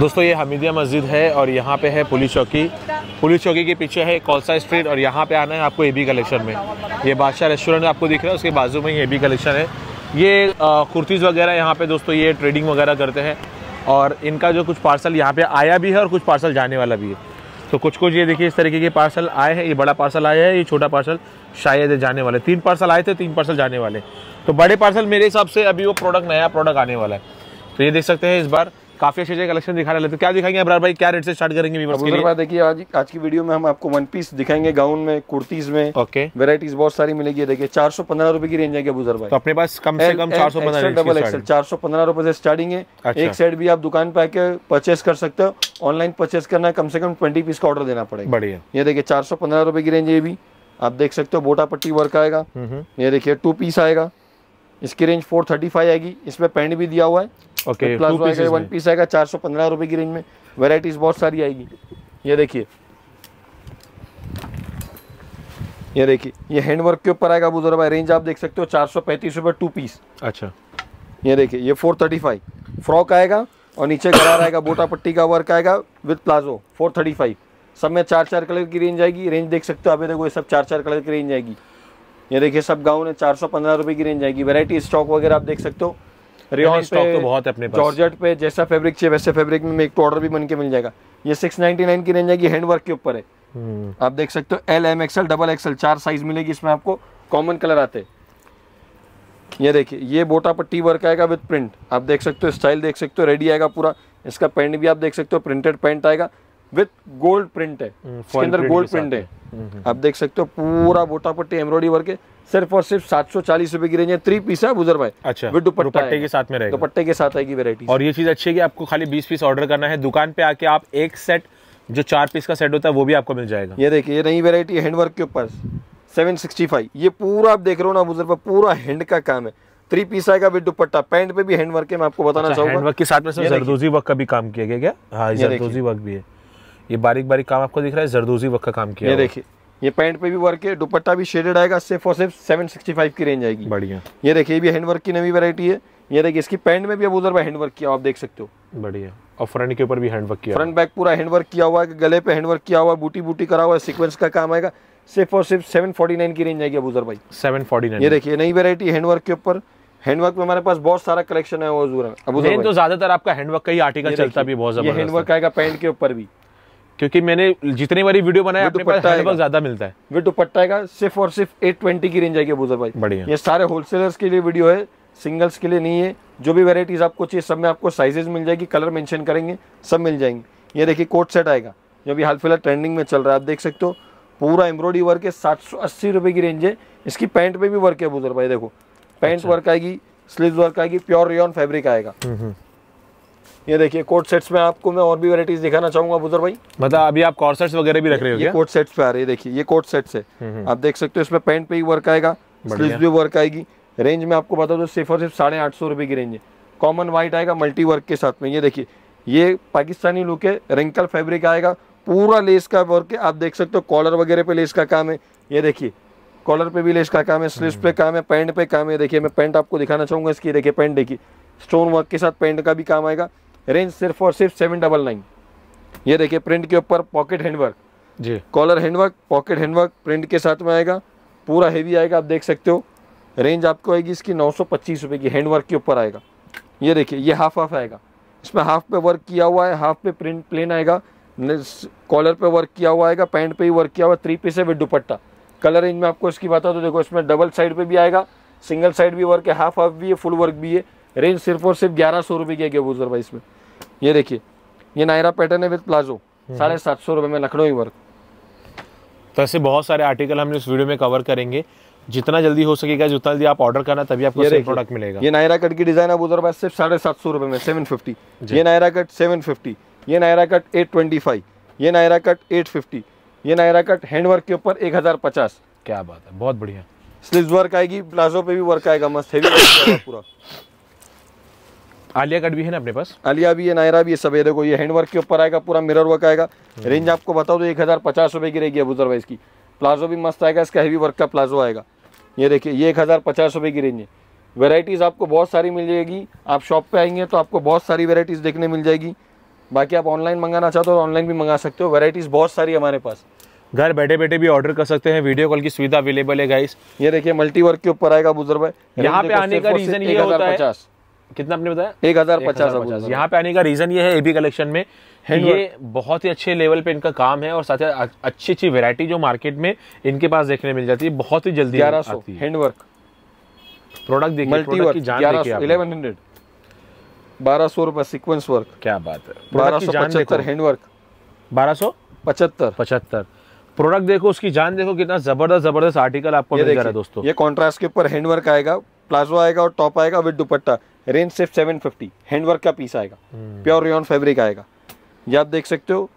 दोस्तों ये हमीदिया मस्जिद है और यहाँ पे है पुलिस चौकी पुलिस चौकी के पीछे है कौलसा स्ट्रीट और यहाँ पे आना है आपको ए बी कलेक्शन में ये बादशाह रेस्टोरेंट आपको दिख रहा है उसके बाजू में ही ए बी कलेक्शन है ये कुर्तीज़ वगैरह यहाँ पे दोस्तों ये ट्रेडिंग वगैरह करते हैं और इनका जो कुछ पार्सल यहाँ पे आया भी है और कुछ पार्सल जाने वाला भी है तो कुछ कुछ ये देखिए इस तरीके के पार्सल आए हैं ये बड़ा पार्सल आया है ये छोटा पार्सल शायद जाने वाले तीन पार्सल आए थे तीन पार्सल जाने वाले तो बड़े पार्सल मेरे हिसाब से अभी वो प्रोडक्ट नया प्रोडक्ट आने वाला है तो ये देख सकते हैं इस बार काफी अच्छे अच्छे कलेक्शन दिखा रहे तो क्या दिखाएंगे अब्रार भाई क्या रेट से स्टार्ट करेंगे देखिए आज आज की वीडियो में हम आपको वन पीस दिखाएंगे गाउन में कुर्तीज में ओके वेराइटीज बहुत सारी मिलेगी देखिए चार सौ पंद्रह रुपए की रेंज है अबूजर भाई तो अपने पास कम से कम चार सौ पंद्रह डबल एक्सल चार सौ पंद्रह रुपए से स्टार्टिंग है अच्छा। एक सेट भी आप दुकान पे आके परचेस कर सकते हो ऑनलाइन परचेस करना कम से कम ट्वेंटी पीस का ऑर्डर देना पड़ेगा बढ़िया ये देखिए चार सौ पंद्रह रुपए की रेंज ये भी आप देख सकते हो बोटा पट्टी वर्क आएगा हम्म, हम्म। ये देखिए टू पीस आएगा इसकी रेंज 435 आएगी इसमें पेंट भी दिया हुआ है ओके प्लस वन पीस आएगा चार सौ पंद्रह की रेंज में वेराइटीज़ बहुत सारी आएगी ये देखिए ये देखिए ये के ऊपर आएगा बुजुर्ग भाई रेंज आप देख सकते हो चार सौ पैंतीस टू पीस अच्छा ये देखिए ये फोर थर्टी फाइव फ्रॉक आएगा और नीचे कलर आएगा बोटा पट्टी का वर्क आएगा with palazzo four thirty five सब में चार चार कलर की रेंज आएगी रेंज देख सकते हो अभी देखो ये सब चार चार कलर की रेंज आएगी ये देखिए सब गाउन है चार सौ पंद्रह रुपये की रेंज आएगी वेरायटी स्टॉक वगैरह आप देख सकते हो रियॉन स्टॉक तो बहुत है अपने पास जॉर्जेट पे जैसा फैब्रिक चाहिए वैसे फैब्रिक में एक ऑर्डर भी बन के मिल जाएगा ये 699 की रेंज है हैंड वर्क के ऊपर है हम्म। आप देख सकते हो L M XL double XL चार साइज मिलेगी इसमें आपको कॉमन कलर आते हैं ये देखिए ये बोटा पट्टी वर्क आएगा विद प्रिंट आप देख सकते हो स्टाइल देख सकते हो रेडी आएगा पूरा इसका पैंट भी आप देख सकते हो प्रिंटेड पैंट आएगा विथ गोल्ड प्रिंट है हम्म, इसके अंदर गोल्ड प्रिंट है हम्म, हम्म। आप देख सकते हो पूरा बोटा पट्टी एम्ब्रॉयडरी वर्क है सिर्फ और सिर्फ सात सौ चालीस रुपए की रेंज है थ्री पीस है बुजर भाई अच्छा विद दुपट्टा के साथ में दुपट्टे के साथ आएगी वेरायटी और ये चीज अच्छी है आपको खाली बीस पीस ऑर्डर करना है दुकान पे आके आप एक सेट जो चार पीस का सेट होता है वो भी आपको मिल जाएगा ये देखिए ये नई वेरायटी हैंडवर्क के ऊपर 765 ये पूरा आप देख रहे हो ना बुजुर्ग पूरा हैंड का काम है थ्री पीस आएगा विद दुपट्टा पैंट पे भी हैंडवर्क है मैं आपको बताना अच्छा, चाहूंगा हैंडवर्क के साथ में जरदोजी वर्क का भी काम किया गया क्या हाँ जरदोजी वर्क भी है ये बारीक बारीक काम आपको दिख रहा है जरदोजी वक्त का काम किया ये देखिए ये पैंट पे भी वर्क है दुपट्टा भी शेडेड आएगा सिर्फ और सिर्फ 765 की रेंज आएगी बढ़िया ये देखिए ये भी हैंड वर्क की नवी वैरायटी है ये देखिए इसकी पैंट में भी अब उधर हैंड वर्क किया आप देख सकते हो बढ़िया और फ्रंट के ऊपर भी हैंड वर्क किया फ्रंट बैक पूरा हैंड वर्क किया हुआ है गले पे हैंड वर्क किया हुआ है बूटी बूटी करा हुआ है सिक्वेंस का काम आएगा सिर्फ और सिर्फ 749 की रेंज आएगी अबूजर भाई 749 ये देखिए नई वेरायटी हैंडवर्क के ऊपर हैंडवर्क में हमारे पास बहुत सारा कलेक्शन है अबूजर तो ज्यादातर आपका हैंडवर्क का ही आर्टिकल चलता भी बहुत हैंडवर्क आएगा पैंट के ऊपर भी क्योंकि मैंने जितनी बारी वीडियो बनाया ज्यादा मिलता है वे दुपट्टा है सिर्फ और सिर्फ ट्वेंटी की रेंज आएगी अबूजर भाई बढ़िया ये सारे होलसेलर्स के लिए वीडियो है सिंगल्स के लिए नहीं है जो भी वेराइटीज आपको चाहिए सब में आपको साइजेज मिल जाएगी कलर मेंशन करेंगे सब मिल जाएंगे ये देखिए कोट सेट आएगा जो भी हाल फिलहाल ट्रेंडिंग में चल रहा है आप देख सकते हो पूरा एम्ब्रॉयडरी वर्क है सात सौ अस्सी रुपये की रेंज है इसकी पैंट में भी वर्क है बुजुर्ग भाई देखो पैंट वर्क अच्छा। आएगी स्लीव वर्क आएगी प्योर रेन फैब्रिक आएगा हम्म, हम्म। ये देखिए कोट सेट्स में आपको मैं और भी वेराइटीज दिखाना चाहूंगा बुजुर्ग भाई मतलब अभी आप कोट सेट्स वगैरह भी रख रहे हो ये कोट सेट्स पे आ रही है देखिए ये कोट सेट्स है हम्म, हम्म। आप देख सकते हो इसमें पैंट पे ही वर्क आएगा स्लीव भी वर्क आएगी रेंज में आपको बता दो सिर्फ और सिर्फ साढ़े आठ सौ रुपए की रेंज है कॉमन वाइट आएगा मल्टी वर्क के साथ में ये देखिए ये पाकिस्तानी लुक है रिंकल फैब्रिक आएगा पूरा लेस का वर्क है आप देख सकते हो कॉलर वगैरह पे लेस का काम है ये देखिए कॉलर पे भी लेस का काम है स्लीव हम्म। पे काम है पैंट पे काम है देखिए मैं पैंट आपको दिखाना चाहूंगा इसकी देखिए पैंट देखिए स्टोन वर्क के साथ पैंट का भी काम आएगा रेंज सिर्फ और सिर्फ सेवन डबल नाइन ये देखिए प्रिंट के ऊपर पॉकेट हैंडवर्क जी collar handwork pocket handwork print के साथ में आएगा पूरा हैवी आएगा आप देख सकते हो रेंज आपको आएगी इसकी नौ सौ पच्चीस रुपये की हैंडवर्क के ऊपर आएगा ये देखिए ये हाफ हाफ आएगा इसमें हाफ पे वर्क किया हुआ है हाफ पे प्रिंट प्लेन आएगा कॉलर पे वर्क किया हुआ आएगा पैंट पे ही वर्क किया हुआ थ्री पीस है विद दुपट्टा कलर रेंज में आपको इसकी बता दो तो देखो इसमें डबल साइड पे भी आएगा सिंगल साइड भी वर्क है हाफ हाफ भी है फुल वर्क भी है रेंज सिर्फ और सिर्फ ग्यारह सौ रुपए की है गेबूजर भाई इसमें ये देखिए ये नायरा पैटर्न है विद प्लाजो हम्म। साढ़े सात सौ रुपए में लखनऊ वर्क तो ऐसे बहुत सारे आर्टिकल हम इस वीडियो में कवर करेंगे जितना जल्दी हो सकेगा जितना जल्दी आप ऑर्डर करना तभी आपको ये प्रोडक्ट मिलेगा ये नायरा कट की डिजाइन है बुजुर्ग सिर्फ साढ़े सात सौ रुपए में सेवन फिफ्टी ये नायरा कट सेवन फिफ्टी ये Naira cut eight twenty five ये नायरा कट एट फिफ्टी ये नायरा कट हैंडवर्क के ऊपर एक हजार पचास क्या बात है बहुत बढ़िया स्लीव वर्क आएगी प्लाजो पे भी वर्क आएगा मस्त है पूरा आलिया कट भी है ना अपने पास आलिया भी है नायरा भी है सब ये देखो ये हैंड वर्क के ऊपर आएगा पूरा मिरर वर्क आएगा हम्म। रेंज आपको बताओ तो एक हज़ार पचास रुपये की रहेगी अबूजर वाइज की प्लाजो भी मस्त आएगा इसका हैवी वर्क का प्लाजो आएगा ये देखिए ये एक हज़ार पचास रुपये की रेंज है वेराइटीज़ आपको बहुत सारी मिल जाएगी आप शॉप पर आएंगे तो आपको बहुत सारी वेराइटीज़ देखने मिल जाएगी बाकी आप ऑनलाइन मंगाना चाहते हो तो ऑनलाइन भी मंगा सकते हो वेराइटीज़ बहुत सारी हमारे पास घर बैठे बैठे भी ऑर्डर कर सकते हैं वीडियो कॉल की सुविधा अवेलेबल है गाइस ये देखिए मल्टी वर्क के ऊपर आएगा बुजुर्ग यहाँ पे आने का रीजन ये होता है कितना आपने बताया एक हजार पचास पचास यहाँ पे आने का रीजन ये है एबी कलेक्शन में है ये बहुत ही अच्छे लेवल पे इनका काम है और साथ ही अच्छी अच्छी वेरायटी जो मार्केट में इनके पास देखने मिल जाती है बहुत ही जल्दी ग्यारह सौ हैंडवर्क प्रोडक्ट देखिए मल्टी वर्क इलेवन हंड्रेड बारह सौ रुपए सिक्वेंस वर्क क्या बात है बारह सौ पचहत्तर हैंडवर्क बारह सौ पचहत्तर पचहत्तर प्रोडक्ट देखो उसकी जान देखो कितना जबरदस्त जबरदस्त आर्टिकल आपको मिल रहा है दोस्तों ये कॉन्ट्रास्ट के ऊपर हैंडवर्क आएगा प्लाजो आएगा और टॉप आएगा विद दुपट्टा रेंज सिर्फ सेवन फिफ्टी हैंडवर्क का पीस आएगा प्योर रियॉन फैब्रिक आएगा ये आप देख सकते हो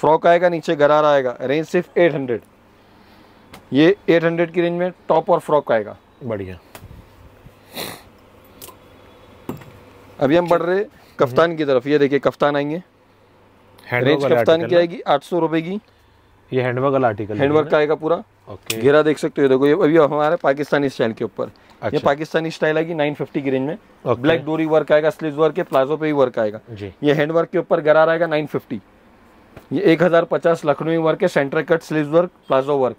फ्रॉक आएगा नीचे गरारा आएगा रेंज सिर्फ एट हंड्रेड ये एट हंड्रेड की रेंज में टॉप और फ्रॉक आएगा बढ़िया अभी हम बढ़ रहे कफ्तान हम्म। की तरफ ये देखिए कफ्तान आएंगे रेंज कफ्तान की आएगी आठ सौ रुपए की ये हैंडवर्क आर्टिकल हैंडवर्क का आएगा पूरा घेरा देख सकते हो देखो ये अभी हमारे पाकिस्तानी स्टाइल के ऊपर अच्छा। ये पाकिस्तानी स्टाइल आएगी 950 की रेंज में ब्लैक डोरी वर्क आएगा स्लीव वर्क है प्लाजो पे भी वर्क आएगा ये हैंड वर्क के ऊपर गरार आएगा 950 ये 1050 लखनऊ वर्क है centre cut sleeve work palazzo work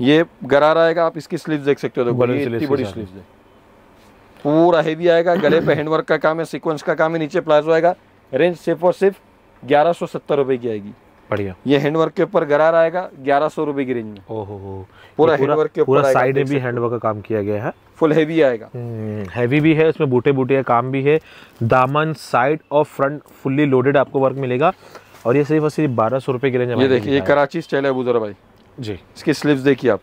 ये गरार आएगा आप इसकी स्लीव देख सकते हो बड़ी पूरा हेवी आएगा गले पे हैंडवर्क का काम है सिक्वेंस का काम है नीचे प्लाजो आएगा रेंज सिर्फ और सिर्फ ग्यारह सौ सत्तर रुपए की आएगी बढ़िया ये हैंडवर्क के ऊपर गरार आएगा ग्यारह सौ रूपये की रेंज में ओहो पूरा हैंडवर्क के ऊपर साइड में भी हैंडवर्क का काम किया गया है फुल हैवी आएगा हैवी हम्म, भी है उसमें बूटे बूटे का काम भी है दामन साइड और फ्रंट फुल्ली लोडेड आपको वर्क मिलेगा और ये सिर्फ और सिर्फ बारह सौ रुपए की रेंज देखिए ये कराची स्टाइल है बुजुर्ग भाई जी इसकी स्लीव्स देखिए आप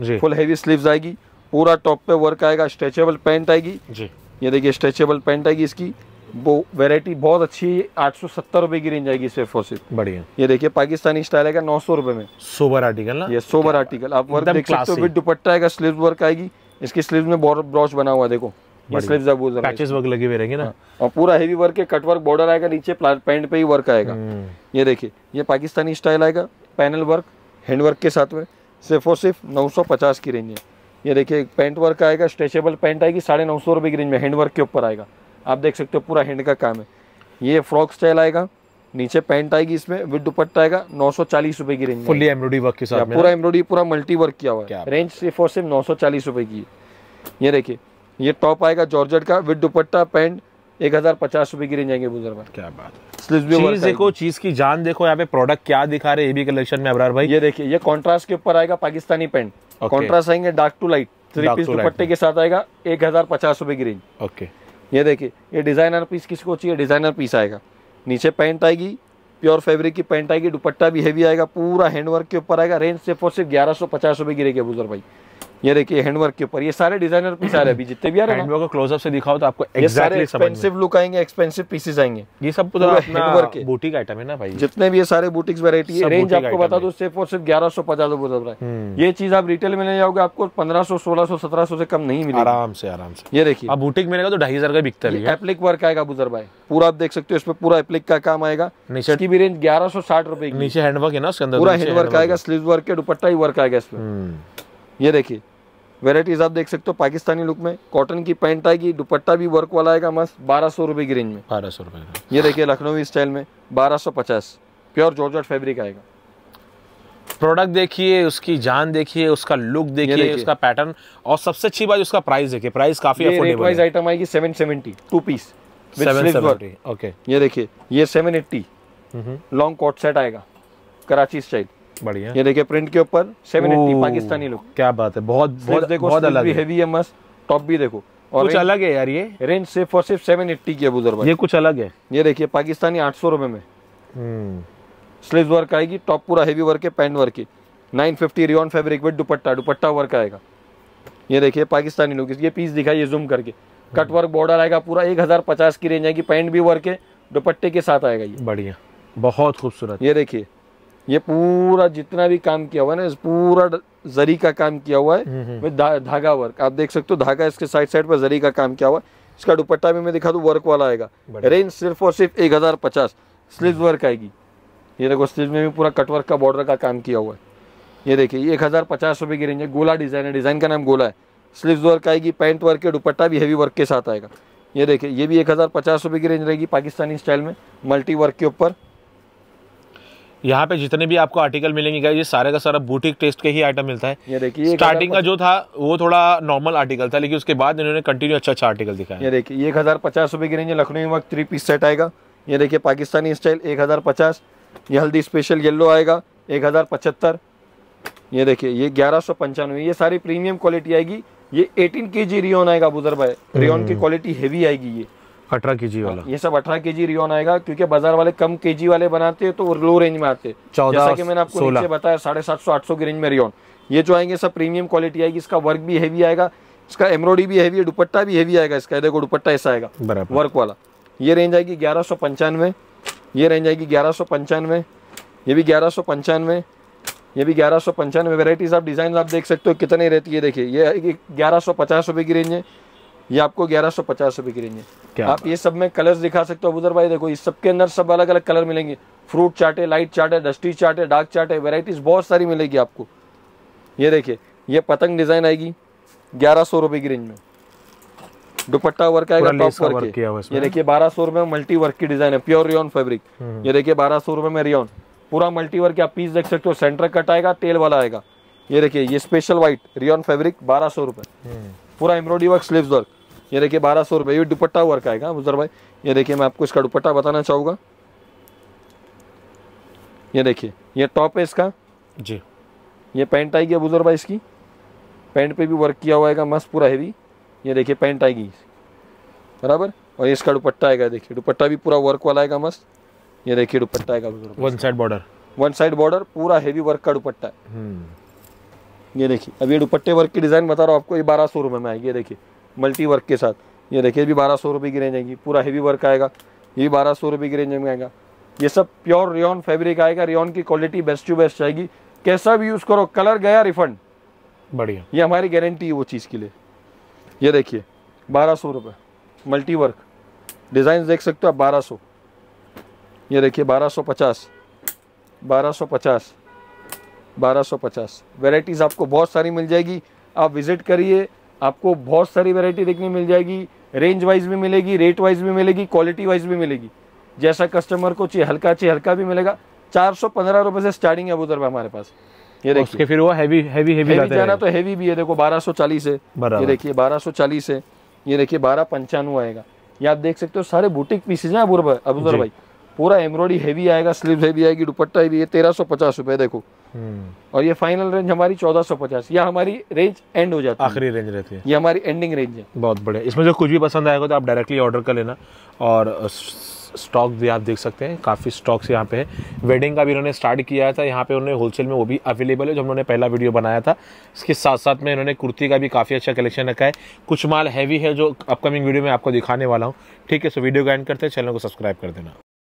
जी फुल हैवी स्लीव्स आएगी पूरा टॉप पे वर्क आएगा स्ट्रेचेबल पैंट आएगी जी ये देखिए स्ट्रेचेबल पैंट आएगी इसकी वो वेराइटी बहुत अच्छी आठ सौ सत्तर रुपए की रेंज आएगी सिर्फ और सिर्फ बढ़िया ये देखिए पाकिस्तानी स्टाइल आएगा नौ सौ रुपए में सोबर आर्टिकल ना ये सोबर आर्टिकल आप वर्क देख सकते हो दुपट्टा आएगा स्लीव वर्क आएगी इसकी स्लीव में ब्रॉच बना हुआ देखो पैचेस वर्क लगे हुए रहेंगे ना हाँ। और पूरा हेवी वर्क है कट वर्क बॉर्डर आएगा नीचे पैंट पे ही वर्क आएगा हम्म। ये देखिए ये पाकिस्तानी स्टाइल आएगा पैनल वर्क हैंड वर्क के साथ में सिर्फ और सिर्फ नौ सौ पचास की रेंज है ये देखिए पैंट वर्क आएगा स्ट्रेचेबल पैंट आएगी साढ़े नौ सौ रुपए की रेंज में हैंड वर्क के ऊपर आएगा आप देख सकते हो पूरा हैंड का काम है ये फ्रॉक स्टाइल आएगा नीचे पैंट आएगी इसमें विद दुपट्टा आएगा नौ सौ चालीस रुपए की रेंज फुल्ली एम्ब्रॉडरी वर्क के साथ पूरा एम्ब्रॉडरी पूरा मल्टी वर्क किया हुआ है रेंज सिर्फ और सिर्फ नौ सौ चालीस रुपए की है ये देखिए ये टॉप आएगा जॉर्जेट का विद दुपट्टा पैंट एक हजार पचास रुपए की रेंज आएंगे बुजुर्ग क्या बात चीज देखो चीज की जान देखो यहाँ पे प्रोडक्ट क्या दिखा रहे भी कलेक्शन में अबरार भाई ये देखिए ये कॉन्ट्रास्ट के ऊपर आएगा पाकिस्तानी पेंट कॉन्ट्रास्ट आएंगे dark to light three piece दुपट्टे के साथ आएगा एक हजार पचास रुपए की रेंज ओके ये देखिए ये डिज़ाइनर पीस किसको चाहिए डिज़ाइनर पीस आएगा नीचे पैंट आएगी प्योर फैब्रिक की पैंट आएगी दुपट्टा भी हैवी आएगा पूरा हैंडवर्क के ऊपर आएगा रेंज सिर्फ और सिर्फ ग्यारह सौ पचास रुपये की रहेगी बुजुर्ग भाई ये देखिए हैंडवर्क के ऊपर ये सारे डिजाइनर पीस आ रहे अभी जितने भी आ रहे हैं हैंडवर्क को क्लोजअप से दिखाओ तो आपको एग्जैक्टली एक्सपेंसिव लुक आएंगे एक्सपेंसिव पीसेस आएंगे ये सब पूरा हैंडवर्क के बुटीक आइटम है ना भाई जितने भी ये सारे बुटीक्स वैरायटी है रेंज आपको बता दो सिर्फ और सिर्फ ग्यारह सौ पचास रुपए चल रहा है हम्म। ये चीज आप रिटेल में ले जाओगे आपको पंद्रह सौ सोलह सौ सत्रह सौ से कम नहीं मिलेगी आराम से आराम से ये देखिए आप बुटीक मिलेगा तो ढाई हजार का बिकता है एप्लिक वर्क आएगा बुजुर्ग भाई पूरा आप देख सकते हो इसमें पूरा एप्लिक का काम आएगा नीचे की भी रेंज ग्यारह सौ साठ रुपए नीचे हैंडवर्क है ना उसके अंदर पूरा हैंडवर्क आएगा स्लीव वर्क के दुपट्टा ही वर्क आएगा इसमें ये देखिए वेराइटीज़ आप देख सकते हो पाकिस्तानी लुक में कॉटन की पैंट आएगी दुपट्टा भी वर्क वाला आएगा मस्त बारह सौ रुपये की रेंज में बारह सौ रुपये ये देखिए लखनवी स्टाइल में बारह सौ पचास प्योर जॉर्ज फैब्रिक आएगा प्रोडक्ट देखिए उसकी जान देखिए उसका लुक देखिए उसका पैटर्न और सबसे अच्छी बात उसका प्राइस देखिए प्राइस काफी अफोर्डेबल आइटम आएगी सेवेंटी टू पीस ओके ये देखिए ये एट्टी लॉन्ग कोट सेट आएगा कराची स्टाइल बढ़िया ये देखिए प्रिंट के ऊपर सेवन एट्टी पाकिस्तानी लुक क्या बात है बहुत बहुत देखो बहुत अलग हैवी है मस्त टॉप भी देखो और कुछ अलग है यार ये रेंज सिर्फ और सिर्फ सेवन एट्टी की बुजुर्ग ये कुछ अलग है ये देखिए पाकिस्तानी आठ सौ रुपए में स्लीव हम्म। वर्क आएगी टॉप पूरा हैवी वर्क है पैंट वर्क की nine fifty rayon fabric with dupatta dupatta work आएगा ये देखिए पाकिस्तानी लुक ये पीस दिखाई ये जूम करके कट वर्क बॉर्डर आएगा पूरा एक हजार पचास की रेंज आएगी पैंट भी वर्क है दुपट्टे के साथ आएगा ये बढ़िया बहुत खूबसूरत ये देखिए ये पूरा जितना भी काम किया हुआ है ना इस पूरा जरी का काम किया हुआ है विद हम्म, हम्म। धागा वर्क आप देख सकते हो धागा इसके साइड साइड पर जरी का काम किया हुआ है इसका दुपट्टा भी मैं दिखा दू वर्क वाला आएगा रेंज सिर्फ और सिर्फ एक हज़ार पचास स्लीव वर्क आएगी ये देखो स्लीव में भी पूरा कटवर्क का बॉर्डर का काम किया हुआ है ये देखिए एक हज़ार पचास रुपये की रेंज है गोला डिज़ाइन है डिज़ाइन का नाम गोला है स्लीव वर्क आएगी पैंट वर्क है दुपट्टा भी हैवी वर्क के साथ आएगा ये देखिए ये भी एक हज़ार पचास रुपये की रेंज रहेगी पाकिस्तानी स्टाइल में मल्टी वर्क के ऊपर यहाँ पे जितने भी आपको आर्टिकल मिलेंगे ये सारे का सारा बूटिक टेस्ट के ही आइटम मिलता है ये देखिए स्टार्टिंग का जो था वो थोड़ा नॉर्मल आर्टिकल था लेकिन उसके बाद इन्होंने कंटिन्यू अच्छा अच्छा आर्टिकल दिखाया ये देखिए एक हज़ार पचास रुपये की रेंज लखनऊ में थ्री पीस सेट आएगा ये देखिए पाकिस्तानी स्टाइल एक हज़ार पचास ये हल्दी स्पेशल येल्लो आएगा एक हज़ार पचहत्तर ये देखिए ये ग्यारह सौ पंचानवे ये सारी प्रीमियम क्वालिटी आएगी ये एटीन के जी रियोन आएगा बुजर भाई रियोन की क्वालिटी हम्म। हैवी आएगी ये अठारह के जी हाँ, वाला ये सब अठारह के जी रियोन आएगा क्योंकि बाजार वाले कम के जी वाले बनाते हैं तो वो लो रेंज में आते हैं जैसा कि मैंने आपको नीचे बताया साढ़े सात सौ आठ सौ की रेंज में रियोन ये जो आएंगे सब प्रीमियम क्वालिटी आएगी इसका वर्क भी हैवी आएगा इसका एम्ब्रॉडी भी हैवी है दुपट्टा भी हैवी आएगा इसका देखो दुपट्टा ऐसा आएगा वर्क वाला ये रेंज आएगी ग्यारह ये रेंज आएगी ग्यारह ये भी ग्यारह ये भी ग्यारह सौ पंचानवे वेराइटीज़ आप डिज़ाइन आप देख सकते हो कितने रहती है देखिए ये ग्यारह सौ पचास रुपये की रेंज है ये आपको ग्यारह सौ पचास रुपए की रेंज है आप ये सब में कलर्स दिखा सकते हो अबूदर भाई देखो इस सब के अंदर सब अलग अलग कलर मिलेंगे फ्रूट चाट है लाइट चाट है डस्टी चाट है डार्क चाट है वेराइटीज बहुत सारी मिलेगी आपको ये देखिए ये पतंग डिजाइन आएगी ग्यारह सौ रुपए की रेंज में दुपट्टा वर्क आएगा टॉप वर्क हम्म। ये देखिए बारह सौ रुपए में मल्टी वर्क की डिजाइन है प्योर रियोन फैब्रिक ये देखिए बारह सौ रुपए में रियोन पूरा मल्टी वर्क आप पीस देख सकते हो सेंटर कट आएगा तेल वाला आएगा ये देखिए ये स्पेशल व्हाइट रियोन फेब्रिक बारह सौ रुपए हम्म। पूरा एम्ब्रॉयडरी वर्क स्लीव वर्क ये देखिए बारह सौ रुपये ये दुपट्टा वर्क आएगा मुजर भाई ये देखिए मैं आपको इसका दुपट्टा बताना चाहूँगा ये देखिए ये टॉप है इसका जी ये पैंट आएगी अबूजर भाई इसकी पैंट पे भी वर्क किया हुआ है मस्त पूरा हैवी ये देखिए पैंट आएगी बराबर और इसका दुपट्टा आएगा देखिए दुपट्टा भी पूरा वर्क वाला आएगा मस्त ये देखिए दुपट्टा आएगा बुजुर्ग one side border one side border पूरा हैवी वर्क का दुपट्टा है हम्म। ये देखिए अब ये दुपट्टे वर्क की डिज़ाइन बता रहा हूँ आपको ये बारह सौ रुपये में आएगी ये देखिए मल्टी वर्क के साथ ये देखिए भी बारह सौ रुपये की रेंज आएगी पूरा हेवी वर्क आएगा ये भी बारह सौ रुपये की रेंज में आएगा ये सब प्योर रियॉन फैब्रिक आएगा रेन की क्वालिटी बेस्ट टू बेस्ट आएगी कैसा भी यूज़ करो कलर गया रिफंड बढ़िया ये हमारी गारंटी है वो चीज़ के लिए ये देखिए बारह सौ रुपये मल्टी वर्क डिज़ाइन देख सकते हो आप बारह सौ ये देखिए बारह सौ पचास बारह सौ पचास बारह सौ पचास वेराइटीज़ आपको बहुत सारी मिल जाएगी आप विज़िट करिए आपको बहुत सारी वेराइटी देखने मिल जाएगी रेंज वाइज भी मिलेगी रेट वाइज भी मिलेगी क्वालिटी वाइज भी मिलेगी जैसा कस्टमर को चाहिए हल्का चाहिए हल्का भी मिलेगा चार सौ पंद्रह रुपये से स्टार्टिंग है उधर हमारे पास ये देखिए फिर वो हैवी हैवी हैवी हैवी जाना तो हैवी भी है देखो बारह सौ चालीस है ये देखिए बारह सौ चालीस है ये देखिए बारह पंचानवे आएगा ये आप देख सकते हो सारे बुटीक पीसेज हैं अबूर भाई भाई पूरा एम्ब्रॉयडरी हैवी आएगा स्लीव हैवी आएगी दुपट्टा हैवी है तेरह सौ पचास रुपये देखो हम्म। और ये फाइनल रेंज हमारी पचास या हमारी रेंज एंड हो जाती है आखिरी रेंज रहती है ये हमारी एंडिंग रेंज है बहुत बढ़िया इसमें जो कुछ भी पसंद आएगा तो आप डायरेक्टली ऑर्डर कर लेना और स्टॉक भी आप देख सकते हैं काफ़ी स्टॉक्स यहाँ पे है वेडिंग का भी इन्होंने स्टार्ट किया था यहाँ पे उन्होंने होलसेल में वो भी अवेलेबल है जो उन्होंने पहला वीडियो बनाया था इसके साथ साथ में इन्होंने कुर्ती का भी काफ़ी अच्छा कलेक्शन रखा है कुछ माल हैवी है जो अपकमिंग वीडियो में आपको दिखाने वाला हूँ ठीक है सो वीडियो का एंड करते हैं चैनल को सब्सक्राइब कर देना